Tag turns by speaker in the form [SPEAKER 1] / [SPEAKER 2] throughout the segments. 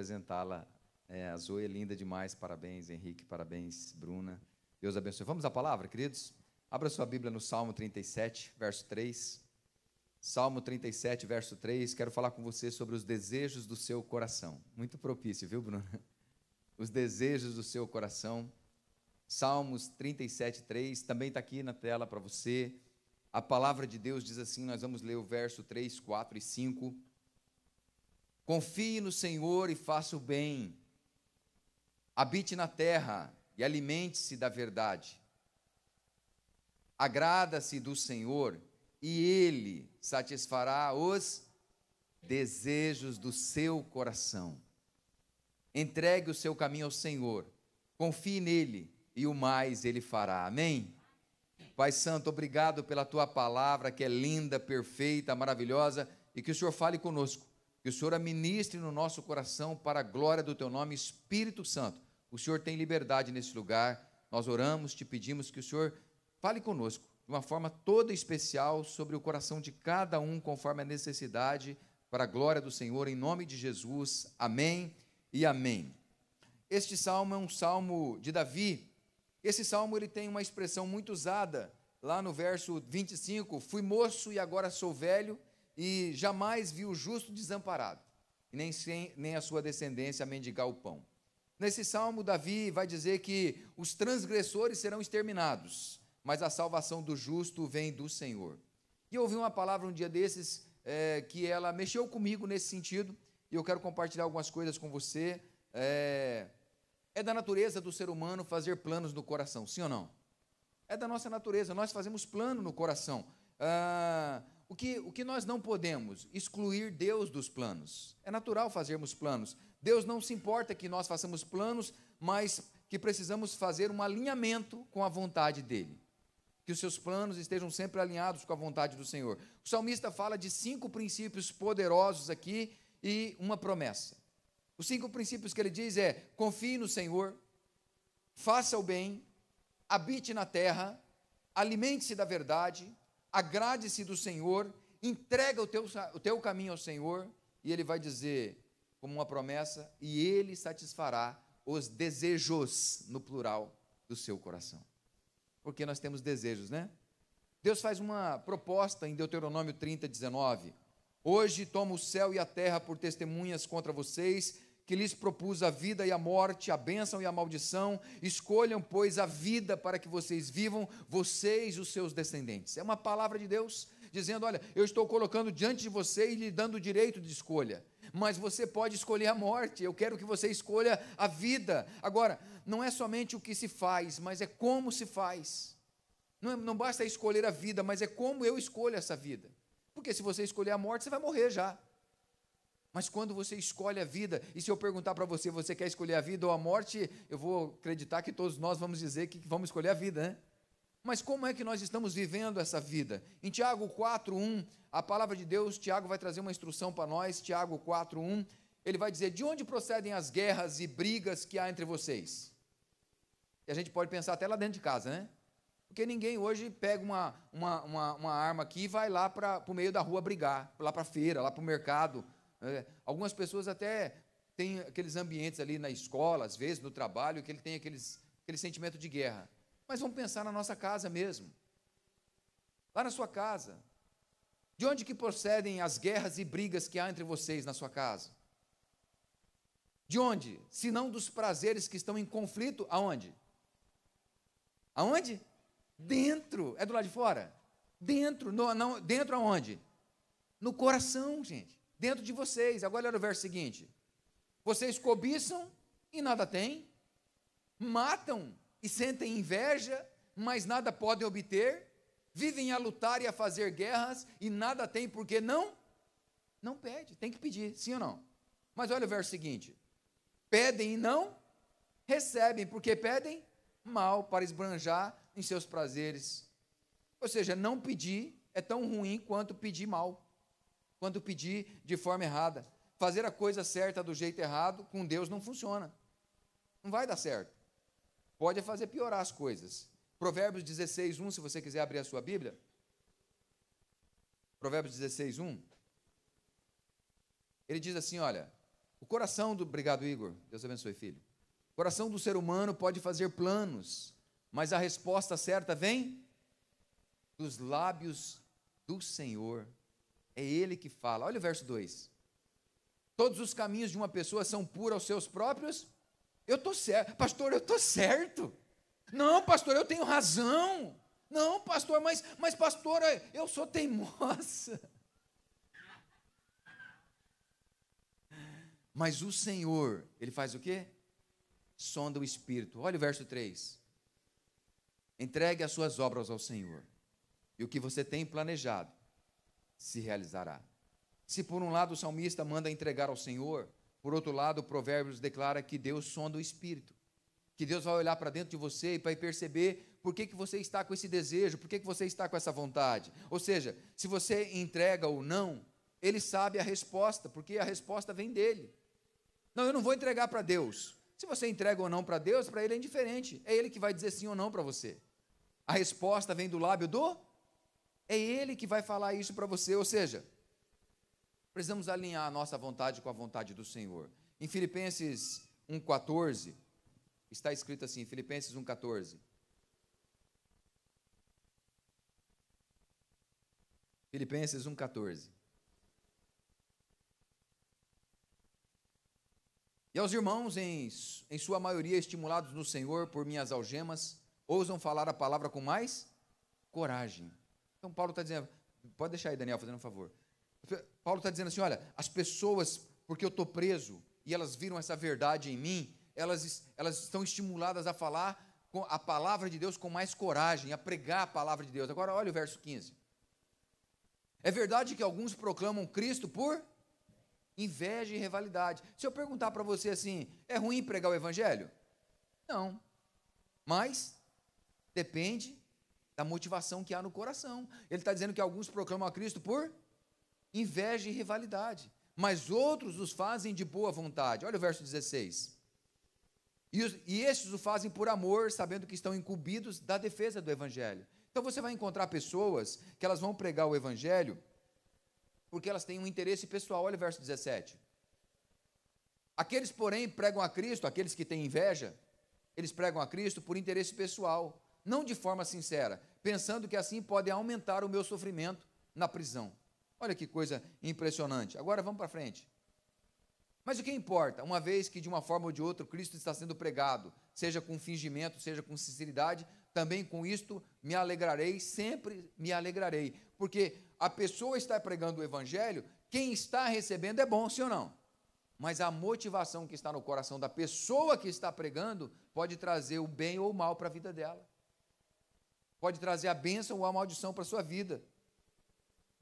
[SPEAKER 1] apresentá-la. É, a Zoe é linda demais. Parabéns, Henrique. Parabéns, Bruna. Deus abençoe. Vamos à palavra, queridos? Abra sua Bíblia no Salmo 37, verso 3. Salmo 37, verso 3. Quero falar com você sobre os desejos do seu coração. Muito propício, viu, Bruna? Os desejos do seu coração. Salmos 37, 3. Também está aqui na tela para você. A palavra de Deus diz assim: nós vamos ler o verso 3, 4 e 5. Confie no Senhor e faça o bem. Habite na terra e alimente-se da verdade. Agrada-se do Senhor e ele satisfará os desejos do seu coração. Entregue o seu caminho ao Senhor, confie nele e o mais ele fará. Amém? Pai Santo, obrigado pela tua palavra que é linda, perfeita, maravilhosa e que o Senhor fale conosco que o Senhor administre no nosso coração para a glória do teu nome, Espírito Santo. O Senhor tem liberdade nesse lugar. Nós oramos, te pedimos que o Senhor fale conosco de uma forma toda especial sobre o coração de cada um, conforme a necessidade, para a glória do Senhor, em nome de Jesus. Amém e amém. Este salmo é um salmo de Davi. Esse salmo ele tem uma expressão muito usada lá no verso 25: Fui moço e agora sou velho e jamais vi o justo desamparado, e nem, sem, nem a sua descendência mendigar o pão. Nesse salmo, Davi vai dizer que os transgressores serão exterminados, mas a salvação do justo vem do Senhor. E eu ouvi uma palavra um dia desses é, que ela mexeu comigo nesse sentido, e eu quero compartilhar algumas coisas com você. É, é da natureza do ser humano fazer planos no coração, sim ou não? É da nossa natureza, nós fazemos plano no coração. Ah, o que, o que nós não podemos? Excluir Deus dos planos. É natural fazermos planos. Deus não se importa que nós façamos planos, mas que precisamos fazer um alinhamento com a vontade dele. Que os seus planos estejam sempre alinhados com a vontade do Senhor. O salmista fala de cinco princípios poderosos aqui e uma promessa. Os cinco princípios que ele diz é: confie no Senhor, faça o bem, habite na terra, alimente-se da verdade, agrade-se do Senhor, entrega o teu, o teu caminho ao Senhor, e Ele vai dizer, como uma promessa, e Ele satisfará os desejos, no plural, do seu coração. Porque nós temos desejos, né? Deus faz uma proposta em Deuteronômio 30, 19. Hoje tomo o céu e a terra por testemunhas contra vocês que lhes propus a vida e a morte, a bênção e a maldição. Escolham, pois, a vida para que vocês vivam, vocês e os seus descendentes. É uma palavra de Deus dizendo: Olha, eu estou colocando diante de você e lhe dando o direito de escolha. Mas você pode escolher a morte, eu quero que você escolha a vida. Agora, não é somente o que se faz, mas é como se faz. Não, é, não basta escolher a vida, mas é como eu escolho essa vida. Porque se você escolher a morte, você vai morrer já. Mas quando você escolhe a vida, e se eu perguntar para você, você quer escolher a vida ou a morte, eu vou acreditar que todos nós vamos dizer que vamos escolher a vida, né? Mas como é que nós estamos vivendo essa vida? Em Tiago 4:1, a palavra de Deus, Tiago vai trazer uma instrução para nós, Tiago 4:1, ele vai dizer: "De onde procedem as guerras e brigas que há entre vocês?" E a gente pode pensar até lá dentro de casa, né? Porque ninguém hoje pega uma, uma, uma, uma arma aqui e vai lá para o meio da rua brigar, lá para a feira, lá para o mercado, é, algumas pessoas até têm aqueles ambientes ali na escola, às vezes, no trabalho, que ele tem aqueles, aquele sentimento de guerra. Mas vamos pensar na nossa casa mesmo. Lá na sua casa. De onde que procedem as guerras e brigas que há entre vocês na sua casa? De onde? Se não dos prazeres que estão em conflito, aonde? Aonde? Dentro. É do lado de fora? Dentro. No, não, dentro aonde? No coração, gente dentro de vocês. Agora olha o verso seguinte: vocês cobiçam e nada têm, matam e sentem inveja, mas nada podem obter, vivem a lutar e a fazer guerras e nada têm porque não não pede, tem que pedir, sim ou não? Mas olha o verso seguinte: pedem e não recebem, porque pedem mal para esbranjar em seus prazeres. Ou seja, não pedir é tão ruim quanto pedir mal quando pedir de forma errada. Fazer a coisa certa do jeito errado com Deus não funciona. Não vai dar certo. Pode é fazer piorar as coisas. Provérbios 16, 1, se você quiser abrir a sua Bíblia. Provérbios 16, 1. Ele diz assim: olha, o coração do. Obrigado, Igor. Deus abençoe, filho. O coração do ser humano pode fazer planos, mas a resposta certa vem dos lábios do Senhor é ele que fala. Olha o verso 2. Todos os caminhos de uma pessoa são puros aos seus próprios. Eu estou certo. Pastor, eu estou certo. Não, pastor, eu tenho razão. Não, pastor, mas, mas pastor, eu sou teimosa. Mas o Senhor, ele faz o quê? Sonda o espírito. Olha o verso 3. Entregue as suas obras ao Senhor. E o que você tem planejado, se realizará. Se por um lado o salmista manda entregar ao Senhor, por outro lado o Provérbios declara que Deus sonda o espírito, que Deus vai olhar para dentro de você e vai perceber por que, que você está com esse desejo, por que, que você está com essa vontade. Ou seja, se você entrega ou não, ele sabe a resposta, porque a resposta vem dele. Não, eu não vou entregar para Deus. Se você entrega ou não para Deus, para ele é indiferente. É ele que vai dizer sim ou não para você. A resposta vem do lábio do é Ele que vai falar isso para você. Ou seja, precisamos alinhar a nossa vontade com a vontade do Senhor. Em Filipenses 1,14, está escrito assim: Filipenses 1,14. Filipenses 1,14. E aos irmãos, em, em sua maioria estimulados no Senhor por minhas algemas, ousam falar a palavra com mais coragem então Paulo está dizendo, pode deixar aí, Daniel, fazendo um favor. Paulo está dizendo assim: olha, as pessoas, porque eu estou preso e elas viram essa verdade em mim, elas, elas estão estimuladas a falar a palavra de Deus com mais coragem, a pregar a palavra de Deus. Agora, olha o verso 15. É verdade que alguns proclamam Cristo por inveja e rivalidade. Se eu perguntar para você assim, é ruim pregar o evangelho? Não. Mas depende da motivação que há no coração. Ele está dizendo que alguns proclamam a Cristo por inveja e rivalidade, mas outros os fazem de boa vontade. Olha o verso 16. E, os, e estes o fazem por amor, sabendo que estão incumbidos da defesa do evangelho. Então você vai encontrar pessoas que elas vão pregar o evangelho porque elas têm um interesse pessoal. Olha o verso 17. Aqueles, porém, pregam a Cristo, aqueles que têm inveja, eles pregam a Cristo por interesse pessoal, não de forma sincera pensando que assim podem aumentar o meu sofrimento na prisão. Olha que coisa impressionante. Agora vamos para frente. Mas o que importa, uma vez que de uma forma ou de outra Cristo está sendo pregado, seja com fingimento, seja com sinceridade, também com isto me alegrarei, sempre me alegrarei. Porque a pessoa está pregando o evangelho, quem está recebendo é bom, sim ou não? Mas a motivação que está no coração da pessoa que está pregando pode trazer o bem ou o mal para a vida dela. Pode trazer a bênção ou a maldição para a sua vida.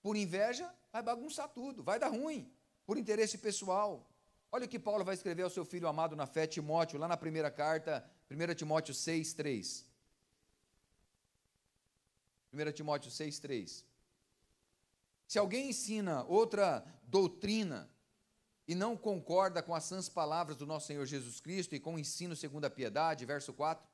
[SPEAKER 1] Por inveja, vai bagunçar tudo, vai dar ruim. Por interesse pessoal. Olha o que Paulo vai escrever ao seu filho amado na fé, Timóteo, lá na primeira carta, 1 Timóteo 6, 3. 1 Timóteo 6, 3. Se alguém ensina outra doutrina e não concorda com as sãs palavras do nosso Senhor Jesus Cristo e com o ensino segundo a piedade, verso 4,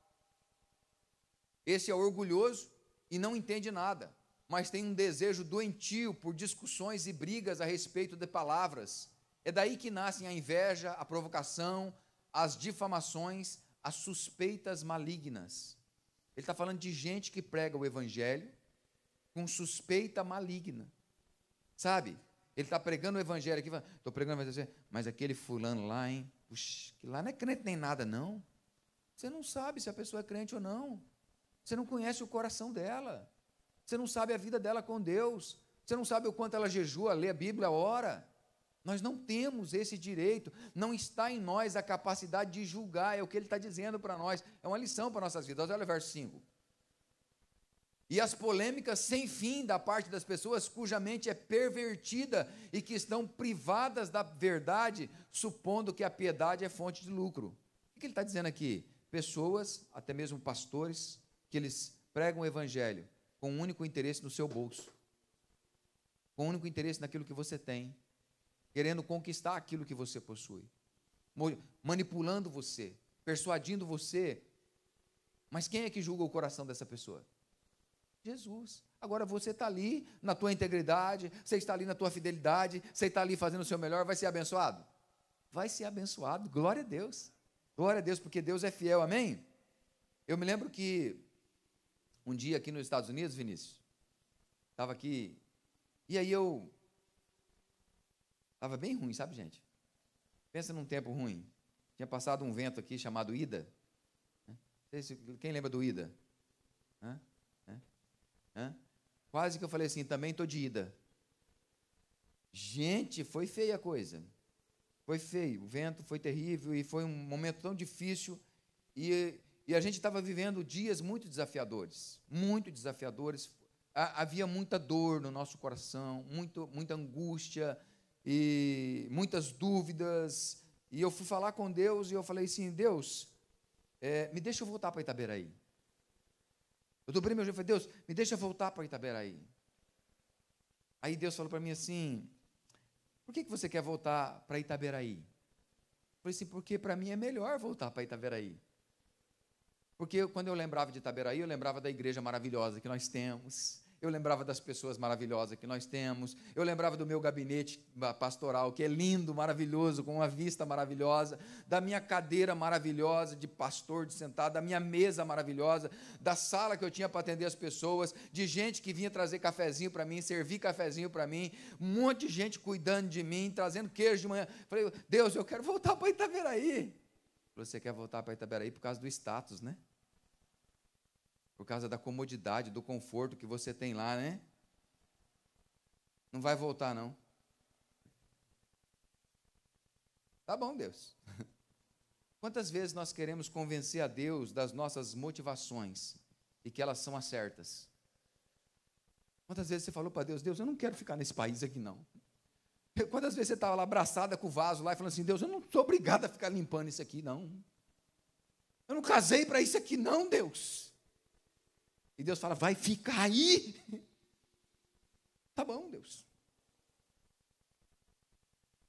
[SPEAKER 1] esse é orgulhoso e não entende nada, mas tem um desejo doentio por discussões e brigas a respeito de palavras. É daí que nascem a inveja, a provocação, as difamações, as suspeitas malignas. Ele está falando de gente que prega o evangelho com suspeita maligna. Sabe? Ele está pregando o evangelho aqui, estou pregando o evangelho, mas aquele fulano lá, hein? Puxa, que lá não é crente nem nada, não. Você não sabe se a pessoa é crente ou não. Você não conhece o coração dela. Você não sabe a vida dela com Deus. Você não sabe o quanto ela jejua, lê a Bíblia, ora. Nós não temos esse direito, não está em nós a capacidade de julgar, é o que ele está dizendo para nós, é uma lição para nossas vidas. Olha o verso 5. E as polêmicas sem fim da parte das pessoas cuja mente é pervertida e que estão privadas da verdade, supondo que a piedade é fonte de lucro. O que ele está dizendo aqui? Pessoas, até mesmo pastores, que eles pregam o evangelho com um único interesse no seu bolso, com um único interesse naquilo que você tem, querendo conquistar aquilo que você possui, manipulando você, persuadindo você. Mas quem é que julga o coração dessa pessoa? Jesus. Agora você está ali na tua integridade, você está ali na tua fidelidade, você está ali fazendo o seu melhor, vai ser abençoado? Vai ser abençoado, glória a Deus. Glória a Deus, porque Deus é fiel, amém? Eu me lembro que um dia aqui nos Estados Unidos, Vinícius. Estava aqui. E aí eu. Estava bem ruim, sabe, gente? Pensa num tempo ruim. Tinha passado um vento aqui chamado Ida. Quem lembra do Ida? Hã? Hã? Hã? Quase que eu falei assim, também estou de Ida. Gente, foi feia a coisa. Foi feio. O vento foi terrível e foi um momento tão difícil. E e a gente estava vivendo dias muito desafiadores, muito desafiadores. Havia muita dor no nosso coração, muito, muita angústia e muitas dúvidas. E eu fui falar com Deus e eu falei assim: Deus, é, me deixa eu voltar para Itaberaí. Eu dobrei meu joelho e falei: Deus, me deixa eu voltar para Itaberaí. Aí Deus falou para mim assim: Por que, que você quer voltar para Itaberaí? Eu falei assim: Porque para mim é melhor voltar para Itaberaí. Porque eu, quando eu lembrava de Itaberaí, eu lembrava da igreja maravilhosa que nós temos, eu lembrava das pessoas maravilhosas que nós temos, eu lembrava do meu gabinete ah, pastoral, que é lindo, maravilhoso, com uma vista maravilhosa, da minha cadeira maravilhosa de pastor, de sentado, da minha mesa maravilhosa, da sala que eu tinha para atender as pessoas, de gente que vinha trazer cafezinho para mim, servir cafezinho para mim, um monte de gente cuidando de mim, trazendo queijo de manhã. Falei, Deus, eu quero voltar para Itaberaí. Você quer voltar para Itaberaí por causa do status, né? por causa da comodidade, do conforto que você tem lá, né? Não vai voltar, não. Tá bom, Deus. Quantas vezes nós queremos convencer a Deus das nossas motivações e que elas são as certas? Quantas vezes você falou para Deus, Deus, eu não quero ficar nesse país aqui, não. Quantas vezes você estava lá abraçada com o vaso lá e falando assim, Deus, eu não sou obrigado a ficar limpando isso aqui, não. Eu não casei para isso aqui, não, Deus. E Deus fala: vai ficar aí. Tá bom, Deus.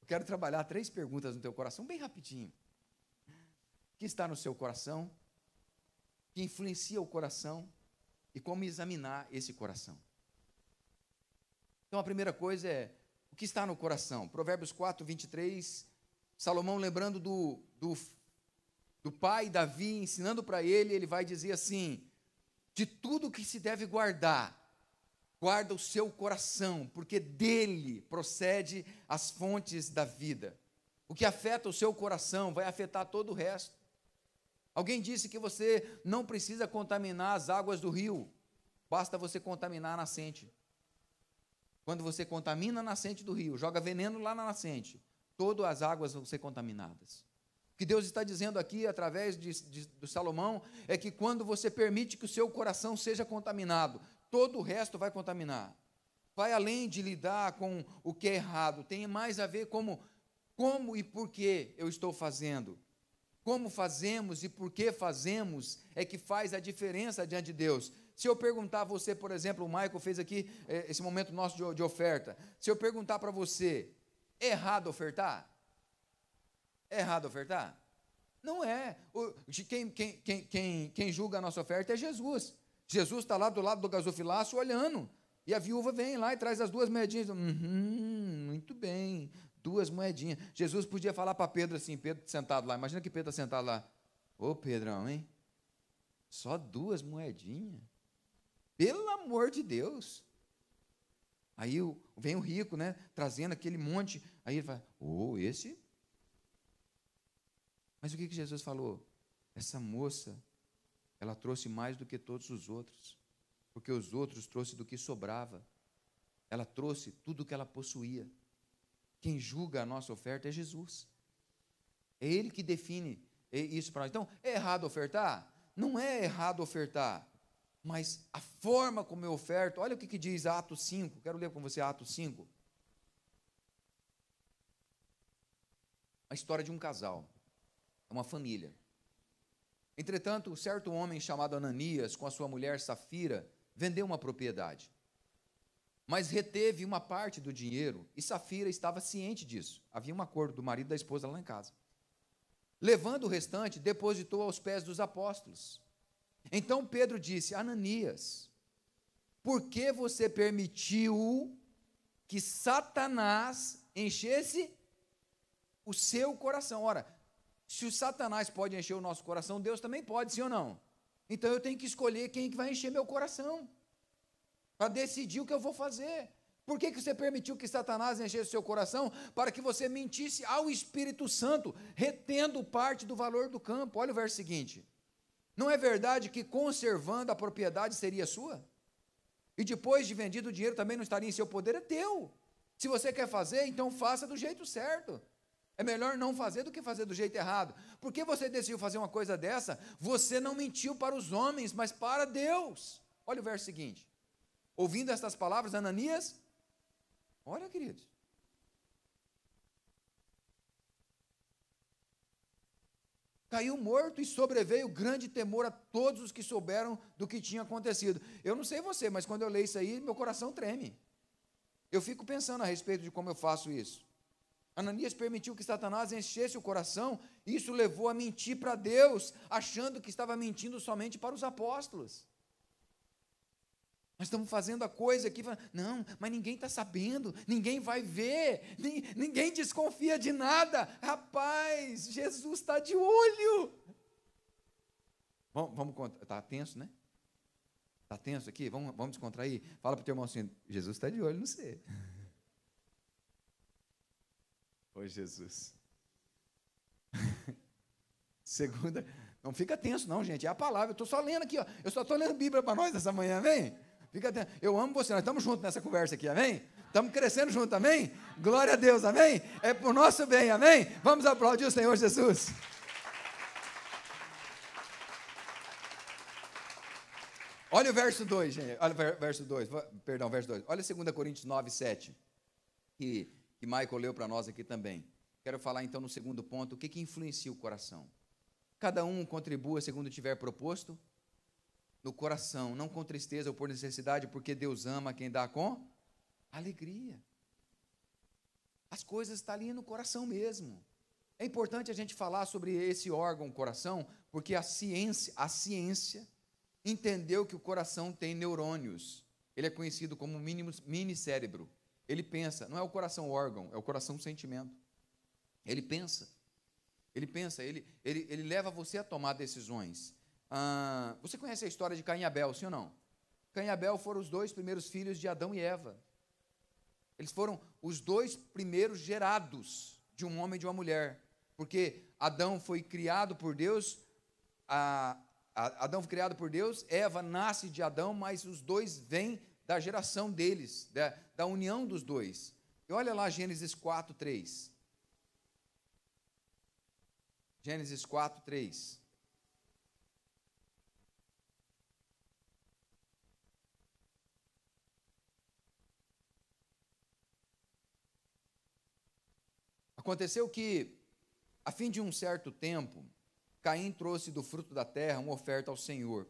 [SPEAKER 1] Eu quero trabalhar três perguntas no teu coração, bem rapidinho. O que está no seu coração? O que influencia o coração? E como examinar esse coração? Então, a primeira coisa é: o que está no coração? Provérbios 4, 23. Salomão, lembrando do, do, do pai Davi, ensinando para ele, ele vai dizer assim: de tudo que se deve guardar, guarda o seu coração, porque dele procede as fontes da vida. O que afeta o seu coração vai afetar todo o resto. Alguém disse que você não precisa contaminar as águas do rio, basta você contaminar a nascente. Quando você contamina a nascente do rio, joga veneno lá na nascente, todas as águas vão ser contaminadas. O que Deus está dizendo aqui, através de, de, do Salomão, é que quando você permite que o seu coração seja contaminado, todo o resto vai contaminar. Vai além de lidar com o que é errado, tem mais a ver como, como e por que eu estou fazendo. Como fazemos e por que fazemos é que faz a diferença diante de Deus. Se eu perguntar a você, por exemplo, o Michael fez aqui eh, esse momento nosso de, de oferta. Se eu perguntar para você, é errado ofertar? É errado ofertar? Não é. O, quem, quem, quem, quem, julga a nossa oferta é Jesus. Jesus está lá do lado do gasofilácio olhando. E a viúva vem lá e traz as duas moedinhas. Uhum, muito bem, duas moedinhas. Jesus podia falar para Pedro assim, Pedro sentado lá. Imagina que Pedro está sentado lá. Ô Pedrão, hein? Só duas moedinhas? Pelo amor de Deus! Aí vem o rico, né? Trazendo aquele monte. Aí ele fala: Ô, oh, esse mas o que, que Jesus falou? Essa moça, ela trouxe mais do que todos os outros, porque os outros trouxe do que sobrava. Ela trouxe tudo o que ela possuía. Quem julga a nossa oferta é Jesus. É Ele que define isso para nós. Então, é errado ofertar? Não é errado ofertar, mas a forma como eu oferto, olha o que, que diz Atos 5, quero ler com você Atos 5. A história de um casal uma família. Entretanto, certo homem chamado Ananias, com a sua mulher Safira, vendeu uma propriedade. Mas reteve uma parte do dinheiro e Safira estava ciente disso. Havia um acordo do marido e da esposa lá em casa. Levando o restante, depositou aos pés dos apóstolos. Então Pedro disse: Ananias, por que você permitiu que Satanás enchesse o seu coração? Ora, se o Satanás pode encher o nosso coração, Deus também pode, sim ou não? Então eu tenho que escolher quem que vai encher meu coração para decidir o que eu vou fazer. Por que, que você permitiu que Satanás enchesse seu coração? Para que você mentisse ao Espírito Santo, retendo parte do valor do campo. Olha o verso seguinte. Não é verdade que conservando a propriedade seria sua? E depois de vendido o dinheiro também não estaria em seu poder? É teu. Se você quer fazer, então faça do jeito certo. É melhor não fazer do que fazer do jeito errado. Porque você decidiu fazer uma coisa dessa? Você não mentiu para os homens, mas para Deus. Olha o verso seguinte. Ouvindo estas palavras, Ananias, olha, queridos. Caiu morto e sobreveio grande temor a todos os que souberam do que tinha acontecido. Eu não sei você, mas quando eu leio isso aí, meu coração treme. Eu fico pensando a respeito de como eu faço isso. Ananias permitiu que Satanás enchesse o coração, isso levou a mentir para Deus, achando que estava mentindo somente para os apóstolos. Nós estamos fazendo a coisa aqui, não, mas ninguém está sabendo, ninguém vai ver, ninguém desconfia de nada. Rapaz, Jesus está de olho. Vamos, vamos está tenso, né? Está tenso aqui? Vamos, vamos descontrair? Fala para o teu irmão assim, Jesus está de olho não sei. Ô Jesus. Segunda. Não fica tenso, não, gente. É a palavra. Eu estou só lendo aqui, ó. Eu só estou lendo Bíblia para nós essa manhã, amém? Fica tenso. Eu amo você, nós estamos juntos nessa conversa aqui, amém? Estamos crescendo junto, amém? Glória a Deus, amém? É por nosso bem, amém? Vamos aplaudir o Senhor Jesus. Olha o verso 2, gente. Olha o verso 2. Perdão, verso 2. Olha 2 Coríntios 9, 7. Que que Michael leu para nós aqui também. Quero falar então no segundo ponto, o que, que influencia o coração. Cada um contribua segundo tiver proposto no coração, não com tristeza ou por necessidade, porque Deus ama quem dá com alegria. As coisas estão tá ali no coração mesmo. É importante a gente falar sobre esse órgão, coração, porque a ciência, a ciência entendeu que o coração tem neurônios. Ele é conhecido como mini cérebro. Ele pensa, não é o coração órgão, é o coração sentimento. Ele pensa. Ele pensa, ele, ele, ele leva você a tomar decisões. Ah, você conhece a história de Caim e Abel, sim ou não? Caim e Abel foram os dois primeiros filhos de Adão e Eva. Eles foram os dois primeiros gerados de um homem e de uma mulher. Porque Adão foi criado por Deus, a, a, Adão foi criado por Deus, Eva nasce de Adão, mas os dois vêm da geração deles, da, da união dos dois. E olha lá Gênesis 4, 3. Gênesis 4, 3. Aconteceu que, a fim de um certo tempo, Caim trouxe do fruto da terra uma oferta ao Senhor.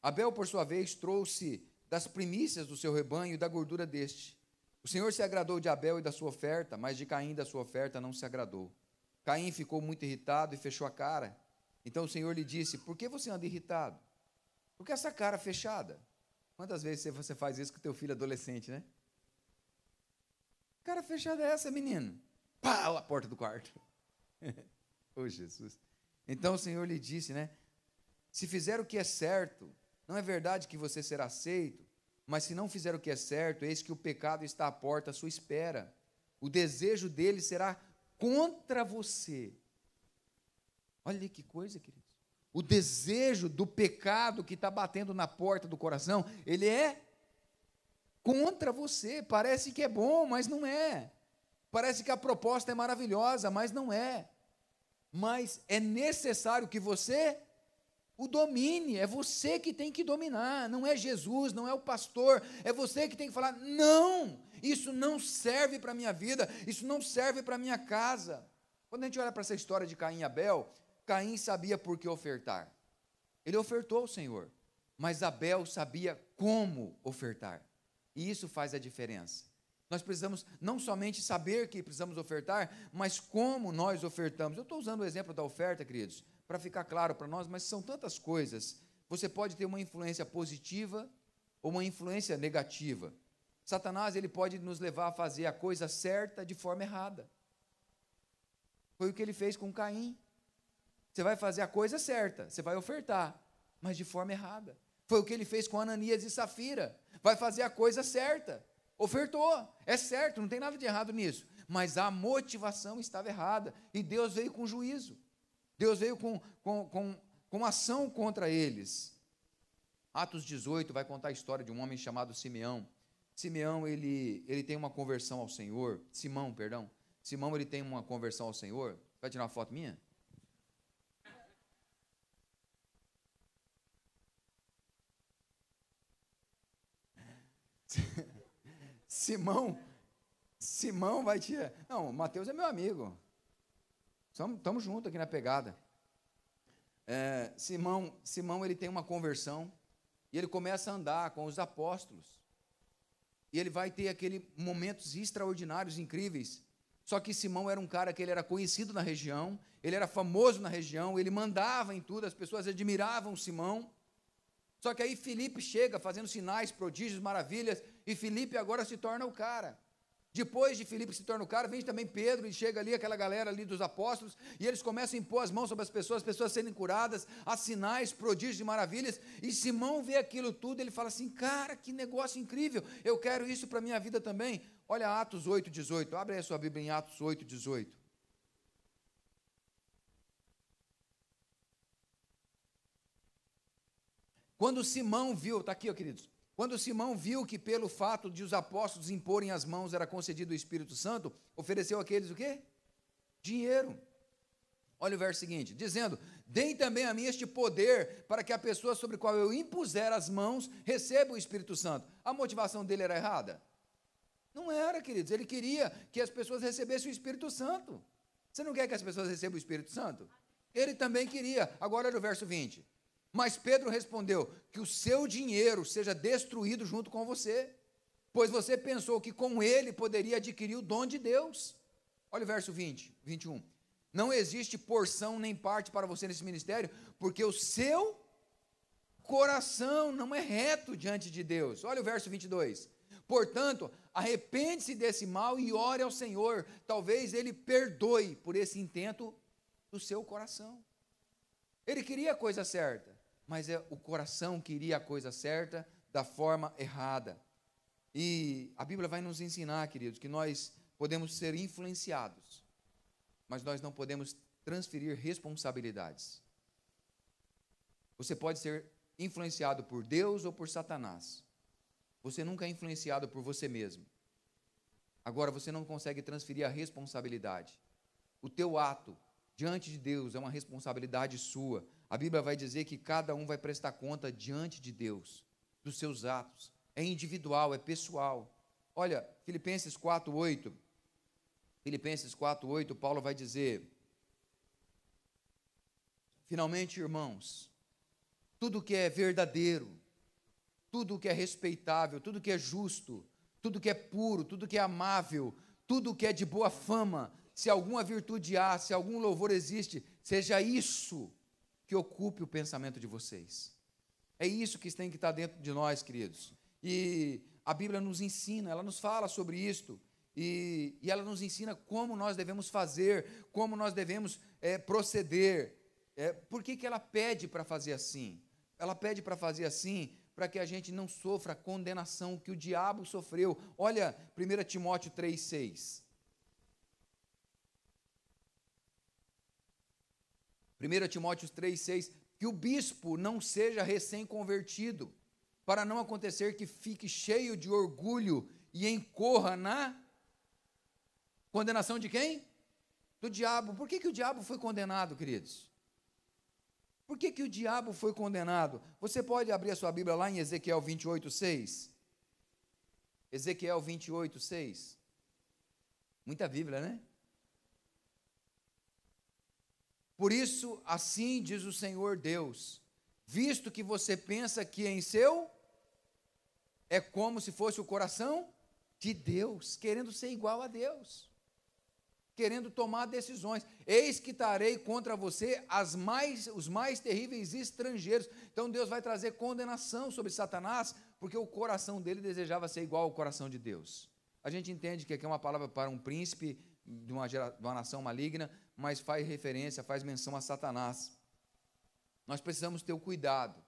[SPEAKER 1] Abel, por sua vez, trouxe das primícias do seu rebanho e da gordura deste. O Senhor se agradou de Abel e da sua oferta, mas de Caim da sua oferta não se agradou. Caim ficou muito irritado e fechou a cara. Então o Senhor lhe disse: Por que você anda irritado? Por que essa cara fechada? Quantas vezes você faz isso com teu filho adolescente, né? Cara fechada é essa, menino? Pau, a porta do quarto. oh, Jesus. Então o Senhor lhe disse, né? Se fizer o que é certo não é verdade que você será aceito? Mas se não fizer o que é certo, eis que o pecado está à porta à sua espera. O desejo dele será contra você. Olha que coisa, queridos. O desejo do pecado que está batendo na porta do coração, ele é contra você. Parece que é bom, mas não é. Parece que a proposta é maravilhosa, mas não é. Mas é necessário que você o domine, é você que tem que dominar, não é Jesus, não é o pastor, é você que tem que falar: não, isso não serve para a minha vida, isso não serve para a minha casa. Quando a gente olha para essa história de Caim e Abel, Caim sabia por que ofertar. Ele ofertou ao Senhor, mas Abel sabia como ofertar. E isso faz a diferença. Nós precisamos não somente saber que precisamos ofertar, mas como nós ofertamos. Eu estou usando o exemplo da oferta, queridos para ficar claro para nós, mas são tantas coisas. Você pode ter uma influência positiva ou uma influência negativa. Satanás ele pode nos levar a fazer a coisa certa de forma errada. Foi o que ele fez com Caim. Você vai fazer a coisa certa, você vai ofertar, mas de forma errada. Foi o que ele fez com Ananias e Safira. Vai fazer a coisa certa. Ofertou, é certo, não tem nada de errado nisso. Mas a motivação estava errada e Deus veio com juízo. Deus veio com, com, com, com ação contra eles. Atos 18 vai contar a história de um homem chamado Simeão. Simeão, ele, ele tem uma conversão ao Senhor. Simão, perdão. Simão, ele tem uma conversão ao Senhor. Vai tirar uma foto minha? Simão, Simão vai tirar. Não, Mateus é meu amigo. Estamos juntos aqui na pegada. É, Simão, Simão ele tem uma conversão e ele começa a andar com os apóstolos. E ele vai ter aqueles momentos extraordinários, incríveis. Só que Simão era um cara que ele era conhecido na região, ele era famoso na região, ele mandava em tudo, as pessoas admiravam Simão. Só que aí Felipe chega fazendo sinais, prodígios, maravilhas, e Felipe agora se torna o cara. Depois de Filipe se torna o cara, vem também Pedro e chega ali aquela galera ali dos apóstolos, e eles começam a impor as mãos sobre as pessoas, as pessoas sendo curadas, há sinais, prodígios e maravilhas. E Simão vê aquilo tudo, ele fala assim: "Cara, que negócio incrível! Eu quero isso para minha vida também". Olha Atos 18, Abre aí a sua Bíblia em Atos 18. Quando Simão viu, está aqui, ó, queridos. Quando Simão viu que pelo fato de os apóstolos imporem as mãos era concedido o Espírito Santo, ofereceu àqueles o quê? Dinheiro. Olha o verso seguinte, dizendo: Deem também a mim este poder para que a pessoa sobre a qual eu impuser as mãos receba o Espírito Santo. A motivação dele era errada? Não era, queridos. Ele queria que as pessoas recebessem o Espírito Santo. Você não quer que as pessoas recebam o Espírito Santo? Ele também queria. Agora olha o verso 20. Mas Pedro respondeu: Que o seu dinheiro seja destruído junto com você, pois você pensou que com ele poderia adquirir o dom de Deus. Olha o verso 20, 21. Não existe porção nem parte para você nesse ministério, porque o seu coração não é reto diante de Deus. Olha o verso 22. Portanto, arrepende-se desse mal e ore ao Senhor, talvez ele perdoe por esse intento do seu coração. Ele queria a coisa certa mas é o coração queria a coisa certa da forma errada. E a Bíblia vai nos ensinar, queridos, que nós podemos ser influenciados, mas nós não podemos transferir responsabilidades. Você pode ser influenciado por Deus ou por Satanás. Você nunca é influenciado por você mesmo. Agora você não consegue transferir a responsabilidade. O teu ato diante de Deus é uma responsabilidade sua a Bíblia vai dizer que cada um vai prestar conta diante de Deus dos seus atos. É individual, é pessoal. Olha, Filipenses 4:8. Filipenses 4:8, Paulo vai dizer: Finalmente, irmãos, tudo que é verdadeiro, tudo que é respeitável, tudo que é justo, tudo que é puro, tudo que é amável, tudo que é de boa fama, se alguma virtude há, se algum louvor existe, seja isso que ocupe o pensamento de vocês. É isso que tem que estar dentro de nós, queridos. E a Bíblia nos ensina, ela nos fala sobre isto. E, e ela nos ensina como nós devemos fazer, como nós devemos é, proceder. É, por que, que ela pede para fazer assim? Ela pede para fazer assim para que a gente não sofra a condenação que o diabo sofreu. Olha 1 Timóteo 3,6. 1 Timóteo 3,6, que o bispo não seja recém-convertido, para não acontecer que fique cheio de orgulho e incorra na condenação de quem? Do diabo. Por que, que o diabo foi condenado, queridos? Por que, que o diabo foi condenado? Você pode abrir a sua Bíblia lá em Ezequiel 28, 6. Ezequiel 28, 6. Muita Bíblia, né? Por isso, assim diz o Senhor Deus: visto que você pensa que em seu é como se fosse o coração de Deus, querendo ser igual a Deus, querendo tomar decisões. Eis que estarei contra você as mais, os mais terríveis estrangeiros. Então Deus vai trazer condenação sobre Satanás, porque o coração dele desejava ser igual ao coração de Deus. A gente entende que aqui é uma palavra para um príncipe de uma, de uma nação maligna, mas faz referência, faz menção a Satanás. Nós precisamos ter o cuidado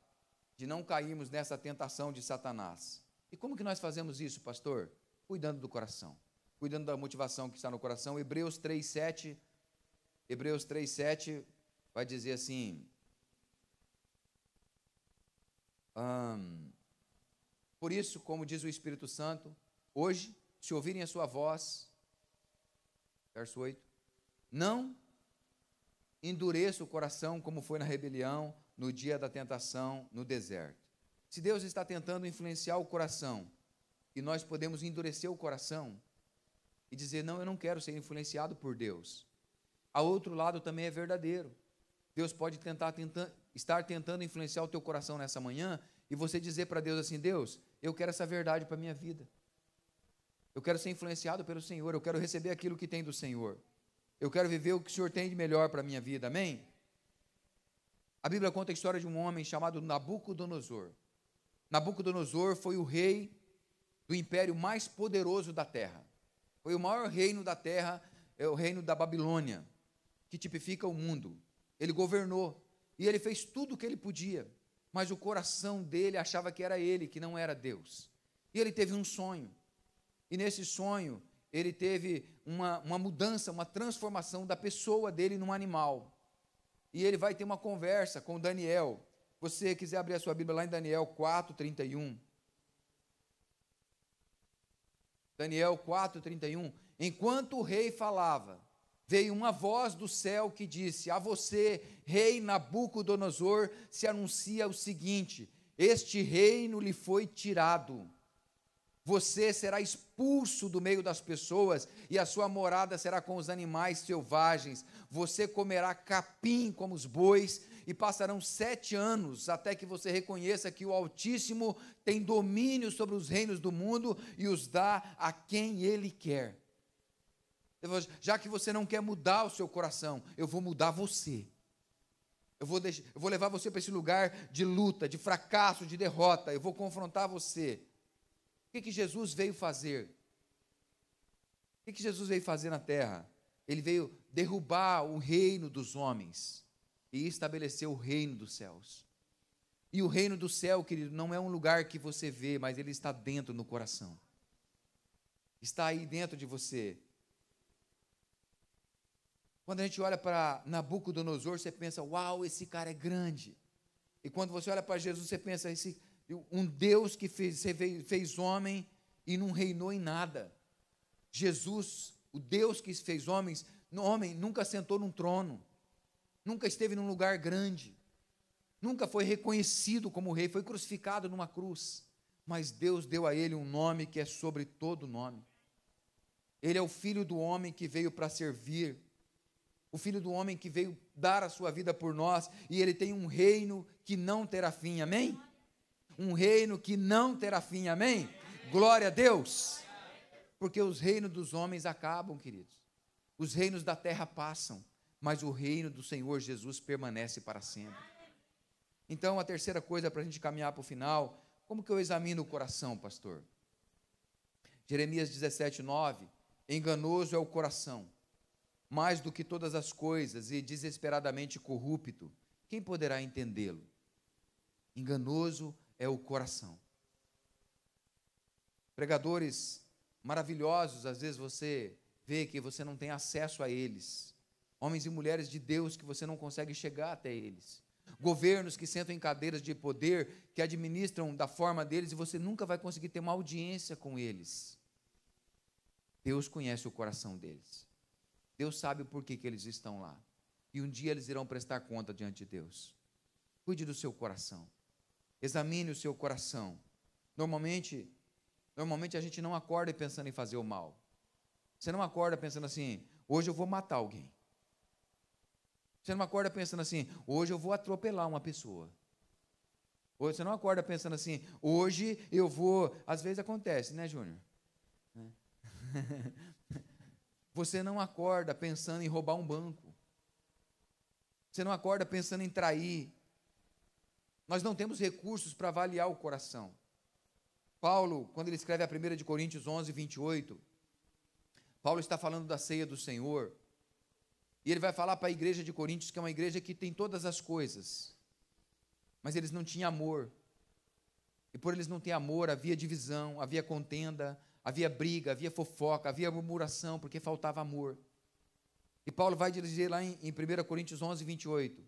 [SPEAKER 1] de não cairmos nessa tentação de Satanás. E como que nós fazemos isso, pastor? Cuidando do coração, cuidando da motivação que está no coração. Hebreus 3:7 Hebreus 3:7 vai dizer assim: um, Por isso, como diz o Espírito Santo, hoje, se ouvirem a sua voz, verso 8, não endureça o coração, como foi na rebelião, no dia da tentação, no deserto. Se Deus está tentando influenciar o coração e nós podemos endurecer o coração e dizer: Não, eu não quero ser influenciado por Deus. A outro lado também é verdadeiro. Deus pode tentar, estar tentando influenciar o teu coração nessa manhã e você dizer para Deus assim: Deus, eu quero essa verdade para a minha vida. Eu quero ser influenciado pelo Senhor, eu quero receber aquilo que tem do Senhor. Eu quero viver o que o Senhor tem de melhor para a minha vida, amém? A Bíblia conta a história de um homem chamado Nabucodonosor. Nabucodonosor foi o rei do império mais poderoso da terra. Foi o maior reino da terra, é o reino da Babilônia, que tipifica o mundo. Ele governou e ele fez tudo o que ele podia, mas o coração dele achava que era ele, que não era Deus. E ele teve um sonho. E nesse sonho, ele teve uma, uma mudança, uma transformação da pessoa dele num animal. E ele vai ter uma conversa com Daniel. Você quiser abrir a sua Bíblia lá em Daniel 4, 31. Daniel 4, 31. Enquanto o rei falava, veio uma voz do céu que disse: A você, rei Nabucodonosor, se anuncia o seguinte: Este reino lhe foi tirado você será expulso do meio das pessoas, e a sua morada será com os animais selvagens. Você comerá capim como os bois, e passarão sete anos até que você reconheça que o Altíssimo tem domínio sobre os reinos do mundo e os dá a quem ele quer. Já que você não quer mudar o seu coração, eu vou mudar você. Eu vou, deixar, eu vou levar você para esse lugar de luta, de fracasso, de derrota. Eu vou confrontar você que, que Jesus veio fazer? O que, que Jesus veio fazer na terra? Ele veio derrubar o reino dos homens e estabelecer o reino dos céus. E o reino do céu, querido, não é um lugar que você vê, mas ele está dentro no coração. Está aí dentro de você. Quando a gente olha para Nabucodonosor, você pensa, uau, esse cara é grande. E quando você olha para Jesus, você pensa, esse, um Deus que fez, fez homem e não reinou em nada. Jesus, o Deus que fez homens, homem nunca sentou num trono, nunca esteve num lugar grande, nunca foi reconhecido como rei, foi crucificado numa cruz, mas Deus deu a ele um nome que é sobre todo nome. Ele é o filho do homem que veio para servir, o filho do homem que veio dar a sua vida por nós, e ele tem um reino que não terá fim. Amém? um reino que não terá fim. Amém? Glória a Deus. Porque os reinos dos homens acabam, queridos. Os reinos da terra passam, mas o reino do Senhor Jesus permanece para sempre. Então, a terceira coisa para a gente caminhar para o final, como que eu examino o coração, pastor? Jeremias 17, 9. Enganoso é o coração, mais do que todas as coisas, e desesperadamente corrupto. Quem poderá entendê-lo? Enganoso é o coração. Pregadores maravilhosos, às vezes você vê que você não tem acesso a eles. Homens e mulheres de Deus que você não consegue chegar até eles. Governos que sentam em cadeiras de poder, que administram da forma deles e você nunca vai conseguir ter uma audiência com eles. Deus conhece o coração deles. Deus sabe por que, que eles estão lá. E um dia eles irão prestar conta diante de Deus. Cuide do seu coração. Examine o seu coração. Normalmente, normalmente a gente não acorda pensando em fazer o mal. Você não acorda pensando assim: hoje eu vou matar alguém. Você não acorda pensando assim: hoje eu vou atropelar uma pessoa. você não acorda pensando assim: hoje eu vou. Às vezes acontece, né, Júnior? Você não acorda pensando em roubar um banco. Você não acorda pensando em trair. Nós não temos recursos para avaliar o coração. Paulo, quando ele escreve a primeira de Coríntios 11, 28, Paulo está falando da ceia do Senhor, e ele vai falar para a igreja de Coríntios, que é uma igreja que tem todas as coisas, mas eles não tinham amor, e por eles não ter amor, havia divisão, havia contenda, havia briga, havia fofoca, havia murmuração, porque faltava amor. E Paulo vai dizer lá em, em 1 Coríntios 11, 28,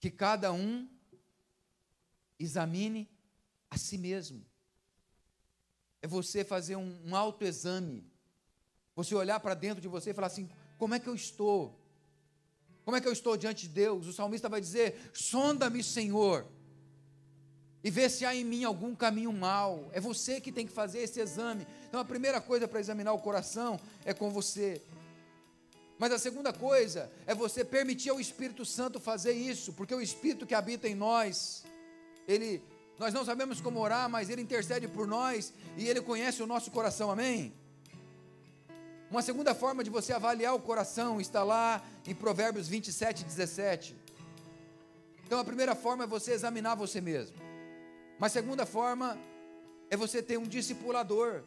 [SPEAKER 1] que cada um examine a si mesmo. É você fazer um, um autoexame. Você olhar para dentro de você e falar assim: como é que eu estou? Como é que eu estou diante de Deus? O salmista vai dizer: sonda-me, Senhor, e vê se há em mim algum caminho mal. É você que tem que fazer esse exame. Então, a primeira coisa para examinar o coração é com você. Mas a segunda coisa é você permitir ao Espírito Santo fazer isso, porque o Espírito que habita em nós, ele nós não sabemos como orar, mas ele intercede por nós e ele conhece o nosso coração. Amém. Uma segunda forma de você avaliar o coração está lá em Provérbios 27, 17. Então a primeira forma é você examinar você mesmo. Mas a segunda forma é você ter um discipulador.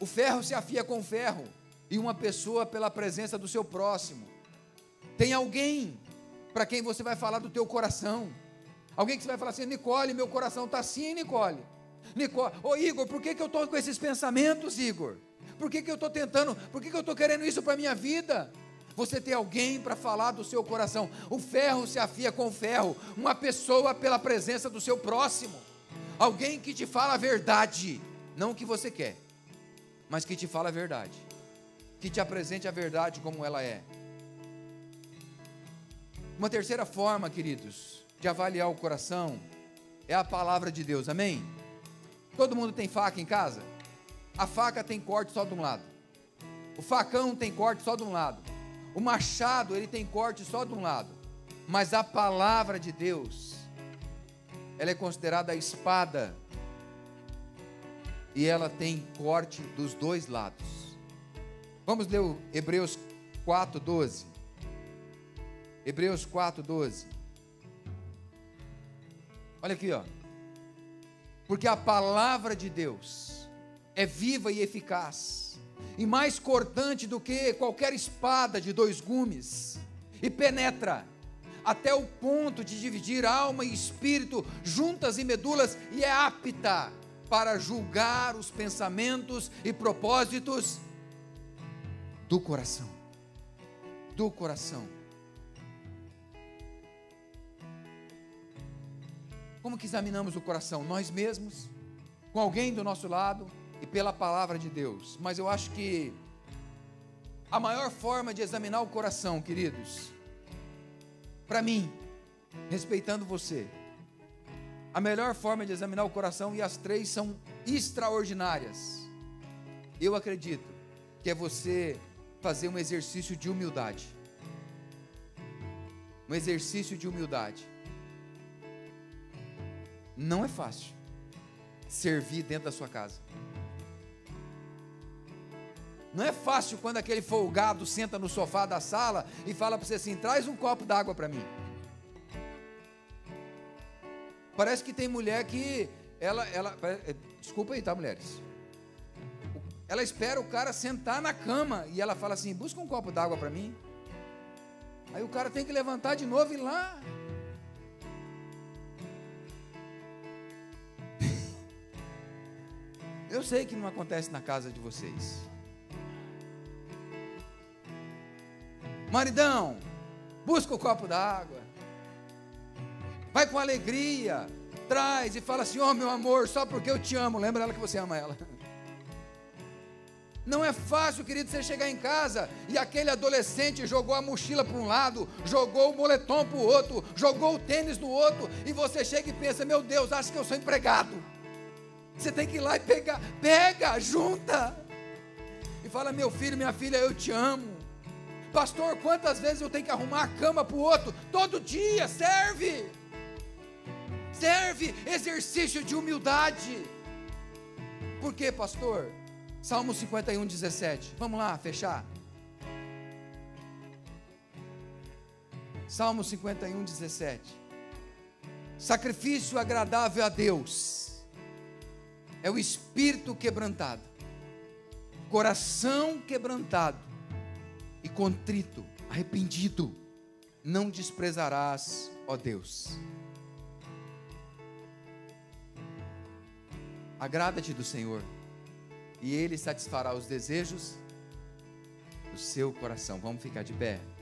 [SPEAKER 1] O ferro se afia com o ferro e uma pessoa pela presença do seu próximo. Tem alguém para quem você vai falar do teu coração. Alguém que você vai falar assim, Nicole, meu coração está assim, Nicole. Nicole, ô Igor, por que, que eu estou com esses pensamentos, Igor? Por que, que eu estou tentando? Por que, que eu estou querendo isso para a minha vida? Você tem alguém para falar do seu coração. O ferro se afia com o ferro. Uma pessoa pela presença do seu próximo. Alguém que te fala a verdade. Não o que você quer, mas que te fala a verdade que te apresente a verdade como ela é. Uma terceira forma, queridos, de avaliar o coração é a palavra de Deus, amém? Todo mundo tem faca em casa? A faca tem corte só de um lado. O facão tem corte só de um lado. O machado, ele tem corte só de um lado. Mas a palavra de Deus, ela é considerada a espada. E ela tem corte dos dois lados. Vamos ler o Hebreus 4, 12. Hebreus 4, 12. Olha aqui, ó. Porque a palavra de Deus é viva e eficaz, e mais cortante do que qualquer espada de dois gumes, e penetra até o ponto de dividir alma e espírito, juntas e medulas, e é apta para julgar os pensamentos e propósitos do coração. Do coração. Como que examinamos o coração? Nós mesmos, com alguém do nosso lado e pela palavra de Deus. Mas eu acho que a maior forma de examinar o coração, queridos, para mim, respeitando você, a melhor forma de examinar o coração, e as três são extraordinárias, eu acredito, que é você fazer um exercício de humildade. Um exercício de humildade. Não é fácil servir dentro da sua casa. Não é fácil quando aquele folgado senta no sofá da sala e fala para você assim: traz um copo d'água para mim. Parece que tem mulher que ela, ela, eh, desculpa aí, tá, mulheres? Ela espera o cara sentar na cama e ela fala assim: busca um copo d'água para mim. Aí o cara tem que levantar de novo e ir lá. Eu sei que não acontece na casa de vocês. Maridão, busca o copo d'água. Vai com alegria. Traz e fala assim: Ó, oh, meu amor, só porque eu te amo. Lembra ela que você ama ela. Não é fácil, querido, você chegar em casa e aquele adolescente jogou a mochila para um lado, jogou o moletom para o outro, jogou o tênis no outro, e você chega e pensa: meu Deus, acho que eu sou empregado. Você tem que ir lá e pegar, pega, junta, e fala: meu filho, minha filha, eu te amo. Pastor, quantas vezes eu tenho que arrumar a cama para o outro? Todo dia, serve. Serve exercício de humildade. Por quê, pastor? Salmo 51, 17. Vamos lá, fechar. Salmo 51, 17. Sacrifício agradável a Deus é o espírito quebrantado, coração quebrantado e contrito, arrependido, não desprezarás, ó Deus. Agrada-te do Senhor e Ele satisfará os desejos do seu coração. Vamos ficar de pé.